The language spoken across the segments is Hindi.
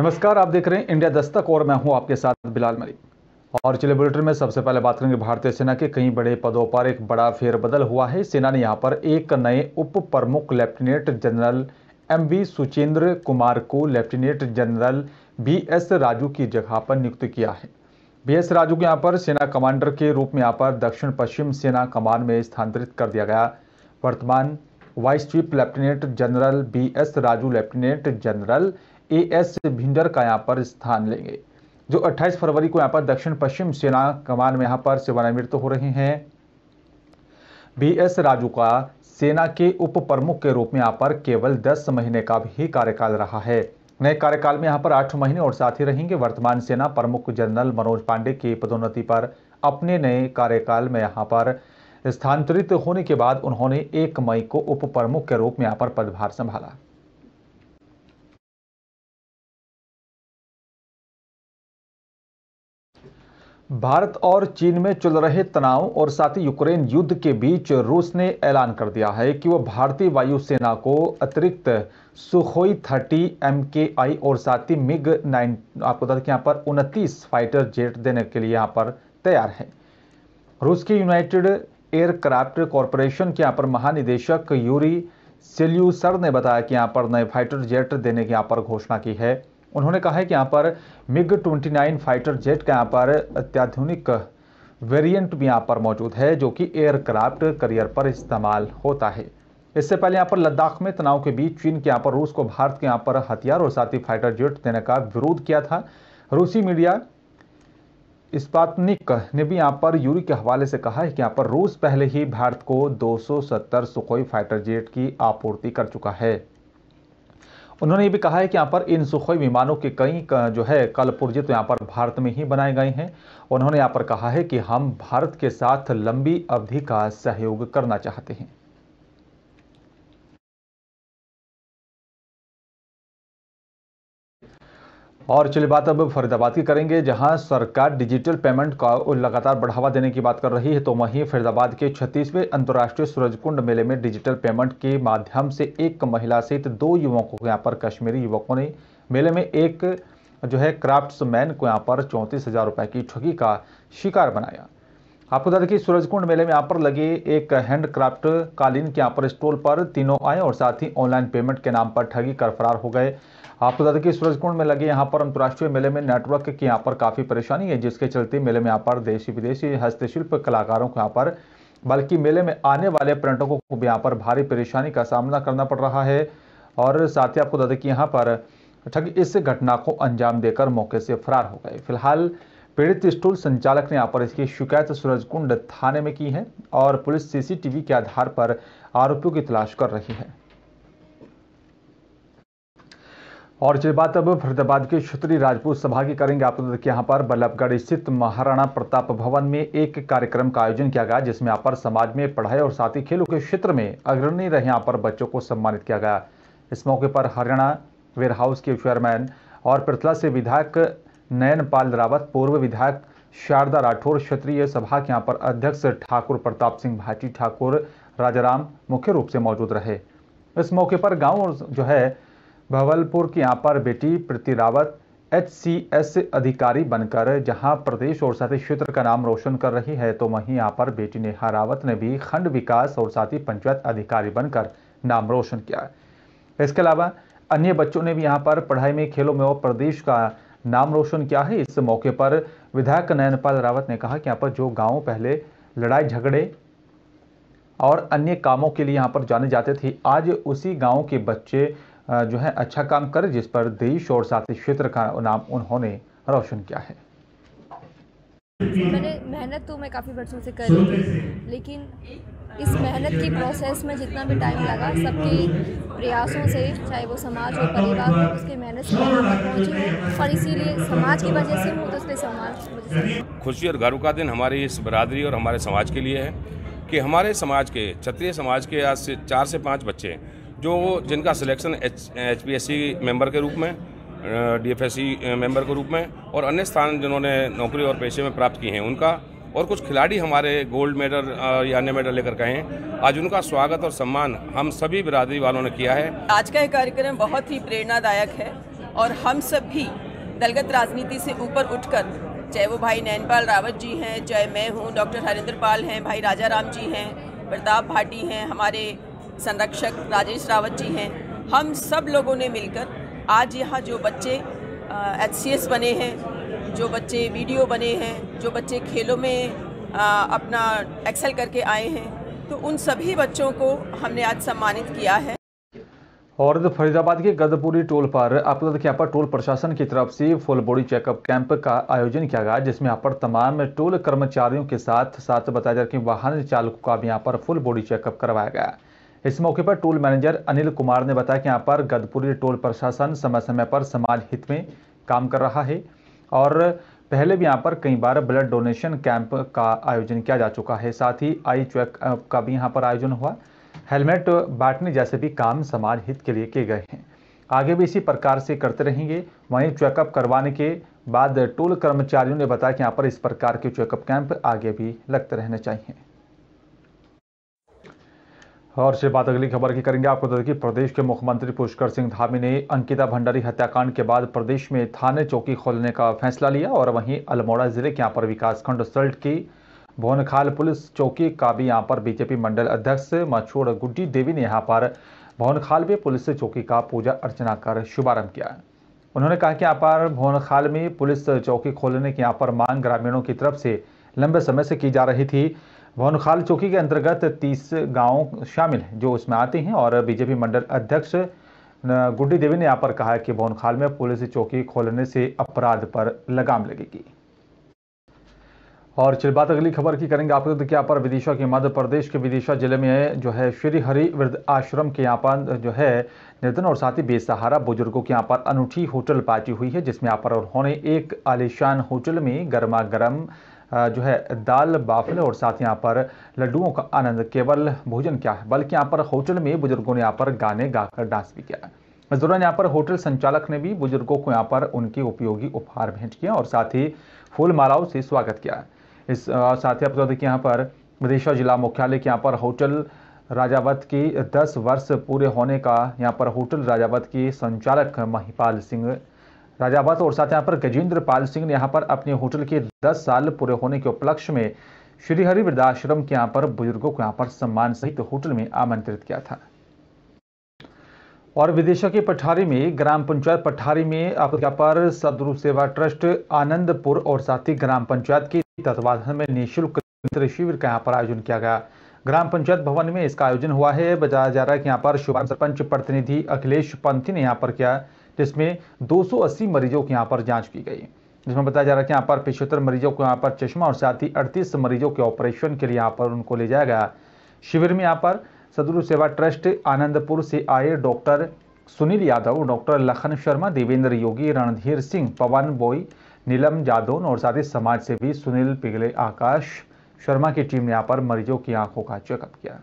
नमस्कार आप देख रहे हैं इंडिया दस्तक और मैं हूं आपके साथ बिलाल मलिक और चले बुलेटिन में सबसे पहले बात करेंगे भारतीय सेना के कई बड़े पदों पर एक बड़ा फेरबदल हुआ है सेना ने यहां पर एक नए उप प्रमुख lieutenant general M V Suchendra Kumar को lieutenant general B S Raju की जगह पर नियुक्त किया है बी एस राजू को यहाँ पर सेना कमांडर के रूप में यहाँ पर दक्षिण पश्चिम सेना कमान में स्थानांतरित कर दिया गया वर्तमान vice chief lieutenant general B S Raju lieutenant general A S Bhinder का यहाँ पर स्थान लेंगे जो 28 फरवरी को यहाँ पर दक्षिण पश्चिम सेना कमान में यहाँ पर सेवानिवृत्त हो रहे हैं बी एस राजू का सेना के उप प्रमुख के रूप में यहाँ पर केवल 10 महीने का भी कार्यकाल रहा है नए कार्यकाल में यहाँ पर आठ महीने और साथ ही रहेंगे वर्तमान सेना प्रमुख जनरल मनोज पांडे की पदोन्नति पर अपने नए कार्यकाल में यहाँ पर स्थानांतरित होने के बाद उन्होंने एक मई को उप प्रमुख के रूप में यहाँ पर पदभार संभाला भारत और चीन में चल रहे तनाव और साथ ही यूक्रेन युद्ध के बीच रूस ने ऐलान कर दिया है कि वह भारतीय वायुसेना को अतिरिक्त सुखोई थर्टी एम के आई और साथ ही मिग नाइन आपको बता दें यहाँ पर उनतीस फाइटर जेट देने के लिए यहाँ पर तैयार है रूस की यूनाइटेड एयरक्राफ्ट कॉरपोरेशन के यहाँ पर महानिदेशक यूरी सेल्यूसर ने बताया कि यहाँ पर नए फाइटर जेट देने की यहाँ पर घोषणा की है उन्होंने कहा है कि यहाँ पर मिग 29 फाइटर जेट का यहाँ पर अत्याधुनिक वेरिएंट भी यहाँ पर मौजूद है जो कि एयरक्राफ्ट करियर पर इस्तेमाल होता है इससे पहले यहाँ पर लद्दाख में तनाव के बीच चीन के यहाँ पर रूस को भारत के यहाँ पर हथियार और साथ ही फाइटर जेट देने का विरोध किया था रूसी मीडिया इस्पातनिक ने भी यहाँ पर यूरी के हवाले से कहा है कि यहाँ पर रूस पहले ही भारत को 270 सुखोई फाइटर जेट की आपूर्ति कर चुका है उन्होंने ये भी कहा है कि यहाँ पर इन सुखोई विमानों के कई जो है कल पुर्जे तो यहाँ पर भारत में ही बनाए गए हैं उन्होंने यहाँ पर कहा है कि हम भारत के साथ लंबी अवधि का सहयोग करना चाहते हैं और चलिए बात अब फरीदाबाद की करेंगे जहां सरकार डिजिटल पेमेंट का लगातार बढ़ावा देने की बात कर रही है तो वहीं फरीदाबाद के छत्तीसवें अंतर्राष्ट्रीय सूरजकुंड मेले में डिजिटल पेमेंट के माध्यम से एक महिला सहित दो युवकों को यहाँ पर कश्मीरी युवकों ने मेले में एक जो है क्राफ्ट्समैन को यहाँ पर चौंतीस हजार रुपये की ठगी का शिकार बनाया आपको बता दें कि सूरजकुंड मेले में यहाँ पर लगे एक हैंडक्राफ्ट कालीन के यहाँ पर स्टॉल पर तीनों आए और साथ ही ऑनलाइन पेमेंट के नाम पर ठगी कर फरार हो गए आपको बता दें कि सूरजकुंड में लगे यहाँ पर अंतर्राष्ट्रीय मेले में नेटवर्क की यहाँ पर काफ़ी परेशानी है जिसके चलते मेले में यहाँ पर देशी विदेशी हस्तशिल्प कलाकारों को यहाँ पर बल्कि मेले में आने वाले पर्यटकों को भी यहाँ पर भारी परेशानी का सामना करना पड़ रहा है और साथ ही आपको बता दें कि यहाँ पर ठग इस घटना को अंजाम देकर मौके से फरार हो गए फिलहाल पीड़ित स्टोर संचालक ने अपर इसकी शिकायत सूरजकुंड थाने में की है और पुलिस सीसीटीवी के आधार पर आरोपियों की तलाश कर रही है और ये बात अब फरीदाबाद के क्षेत्रीय राजपूत सभा की करेंगे आप तो यहाँ पर बल्लभगढ़ स्थित महाराणा प्रताप भवन में एक कार्यक्रम का आयोजन किया गया जिसमें अपर समाज में पढ़ाई और साथ ही खेलों के क्षेत्र में अग्रणी रहे यहाँ पर बच्चों को सम्मानित किया गया इस मौके पर हरियाणा वेयरहाउस के चेयरमैन और प्रथला से विधायक नयनपाल रावत पूर्व विधायक शारदा राठौर क्षेत्रीय सभा के यहाँ पर अध्यक्ष ठाकुर प्रताप सिंह भाटी ठाकुर राजाराम मुख्य रूप से मौजूद रहे इस मौके पर गांव जो है भवलपुर के यहाँ पर बेटी प्रीति रावत एच अधिकारी बनकर जहां प्रदेश और साथ क्षेत्र का नाम रोशन कर रही है तो वहीं यहाँ पर बेटी नेहा रावत ने भी खंड विकास और साथ पंचायत अधिकारी बनकर नाम रोशन किया इसके अलावा अन्य बच्चों ने भी यहाँ पर पढ़ाई में खेलों में और प्रदेश का नाम रोशन किया है इस मौके पर विधायक नयनपाल रावत ने कहा कि यहाँ पर जो गाँव पहले लड़ाई झगड़े और अन्य कामों के लिए यहाँ पर जाने जाते थे आज उसी गाँव के बच्चे जो है अच्छा काम कर जिस पर देश और साथ ही क्षेत्र का नाम उन्होंने रोशन किया है मैंने मेहनत तो मैं काफ़ी वर्षों से कर रही थी लेकिन इस मेहनत की प्रोसेस में जितना भी टाइम लगा सबके प्रयासों से चाहे वो समाज हो परिवार हो उसके मेहनत से पहुँचे और इसीलिए समाज की वजह से हूँ तो समाज खुशी और गर्व का दिन हमारी इस बरादरी और हमारे समाज के लिए है कि हमारे समाज के क्षत्रिय समाज के आज से चार से पाँच बच्चे जो जिनका selection H H P S C member के रूप में डी एफ एस सी के रूप में और अन्य स्थान जिन्होंने नौकरी और पेशे में प्राप्त किए हैं उनका और कुछ खिलाड़ी हमारे गोल्ड मेडल या अन्य मेडल लेकर गए हैं आज उनका स्वागत और सम्मान हम सभी बिरादरी वालों ने किया है आज का यह कार्यक्रम बहुत ही प्रेरणादायक है और हम सब भी दलगत राजनीति से ऊपर उठकर चाहे वो भाई नैनपाल रावत जी हैं चाहे मैं हूँ डॉक्टर हरिंद्र पाल हैं भाई राजा राम जी हैं प्रताप भाटी हैं हमारे संरक्षक राजेश रावत जी हैं हम सब लोगों ने मिलकर आज यहाँ जो बच्चे एच बने हैं जो बच्चे वीडियो बने हैं जो बच्चे खेलों में आ, अपना एक्सेल करके आए हैं तो उन सभी बच्चों को हमने आज सम्मानित किया है और फरीदाबाद के गदपुरी टोल पर आपदा पर टोल प्रशासन की तरफ से फुल बॉडी चेकअप कैंप का आयोजन किया गया जिसमें यहाँ पर तमाम टोल कर्मचारियों के साथ साथ बताया जा कि वाहन चालकों का भी यहाँ पर फुल बॉडी चेकअप करवाया गया इस मौके पर टोल मैनेजर अनिल कुमार ने बताया कि यहाँ पर गदपुरी टोल प्रशासन समय समय पर समाज हित में काम कर रहा है और पहले भी यहाँ पर कई बार ब्लड डोनेशन कैंप का आयोजन किया जा चुका है साथ ही आई चेक का भी यहाँ पर आयोजन हुआ हेलमेट बांटने जैसे भी काम समाज हित के लिए किए गए हैं आगे भी इसी प्रकार से करते रहेंगे वहीं चेकअप करवाने के बाद टोल कर्मचारियों ने बताया कि यहाँ पर इस प्रकार के चेकअप कैंप आगे भी लगते रहने चाहिए और से बात अगली खबर की करेंगे आपको तो देखिए प्रदेश के मुख्यमंत्री पुष्कर सिंह धामी ने अंकिता भंडारी हत्याकांड के बाद प्रदेश में थाने चौकी खोलने का फैसला लिया और वहीं अल्मोड़ा जिले के यहाँ पर विकासखंड सल्ट की भोनखाल पुलिस चौकी का भी यहाँ पर बीजेपी मंडल अध्यक्ष मछोड़ गुड्डी देवी ने यहाँ पर भोनखाल में पुलिस चौकी का पूजा अर्चना कर शुभारंभ किया उन्होंने कहा कि यहाँ पर भोनखाल में पुलिस चौकी खोलने की यहाँ पर मांग ग्रामीणों की तरफ से लंबे समय से की जा रही थी भवन खाल चौकी के अंतर्गत तीस गांव शामिल हैं जो उसमें आते हैं और बीजेपी मंडल अध्यक्ष गुड्डी देवी ने यहाँ पर कहा कि भवन खाल में पुलिस चौकी खोलने से अपराध पर लगाम लगेगी और चल बात अगली खबर की करेंगे आप तो यहाँ पर विदिशा के मध्य प्रदेश के विदिशा जिले में जो है श्री हरि वृद्ध आश्रम के यहाँ पर जो है निर्धन और साथ ही बेसहारा बुजुर्गों के यहाँ पर अनूठी होटल पार्टी हुई है जिसमें यहाँ पर उन्होंने एक आलिशान होटल में गर्मा गर्म जो है दाल बाफले और साथ यहाँ पर लड्डुओं का आनंद केवल भोजन क्या है बल्कि यहाँ पर होटल में बुजुर्गों ने यहाँ पर गाने गाकर डांस भी किया इस दौरान यहाँ पर होटल संचालक ने भी बुजुर्गों को यहाँ पर उनके उपयोगी उपहार भेंट किया और साथ ही फूल मालाओं से स्वागत किया इस साथ ही आप बता दें कि यहाँ पर विदेशा जिला मुख्यालय के यहाँ पर होटल राजावत की 10 वर्ष पूरे होने का यहाँ पर होटल राजावत के संचालक महिपाल सिंह राजावत और साथ यहाँ पर गजेंद्र पाल सिंह ने यहाँ पर अपने होटल के 10 साल पूरे होने के उपलक्ष्य में श्रीहरि वृद्धाश्रम के यहाँ पर बुजुर्गों को यहाँ पर सम्मान सहित होटल में आमंत्रित किया था और विदेशों के पठारी में ग्राम पंचायत पठारी में यहाँ पर सदरू सेवा ट्रस्ट आनंदपुर और साथ ही ग्राम पंचायत के तत्वाधान में निःशुल्क शिविर का यहाँ पर आयोजन किया गया ग्राम पंचायत भवन में इसका आयोजन हुआ है बताया जा रहा है कि यहाँ पर शुभ सरपंच प्रतिनिधि अखिलेश पंथी ने यहाँ पर किया जिसमें 280 मरीजों की यहाँ पर जाँच की गई जिसमें बताया जा रहा है कि यहाँ पर पिछहत्तर मरीजों को यहाँ पर चश्मा और साथ ही अड़तीस मरीजों के ऑपरेशन के लिए यहाँ पर उनको ले जाया गया शिविर में यहाँ पर सदगुरु सेवा ट्रस्ट आनंदपुर से आए डॉक्टर सुनील यादव डॉक्टर लखन शर्मा देवेंद्र योगी रणधीर सिंह पवन बोई नीलम जादौन और साथ ही समाज सेवी सुनील पिघले आकाश शर्मा की टीम ने यहाँ पर मरीजों की आंखों का चेकअप किया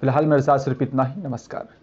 फिलहाल मेरे साथ सिर्फ इतना ही नमस्कार